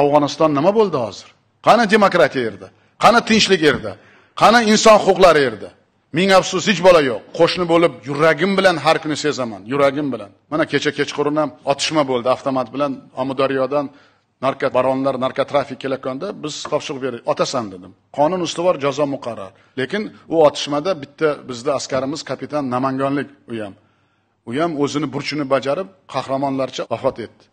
afg'oniston nima bo'ldi hozir qani demokratiya yerda qani tinchlik yerda qani inson huquqlari yerda ming afsus hech bola yo'q qo'shni bo'lib yuragim bilan har kuni sezaman yuragim bilan mana kecha kechqurun ham otishma bo'ldi avtomat bilan omudaryodan baronlar narkotrafik kelayotganda biz topshiriq berdik otasan dedim qonun ustuvor jazo muqarrar lekin u otishmada bitta bizni askarimiz kapitan namanganlik u ham u ham o'zini burchini bajarib qahramonlarcha vafot etdi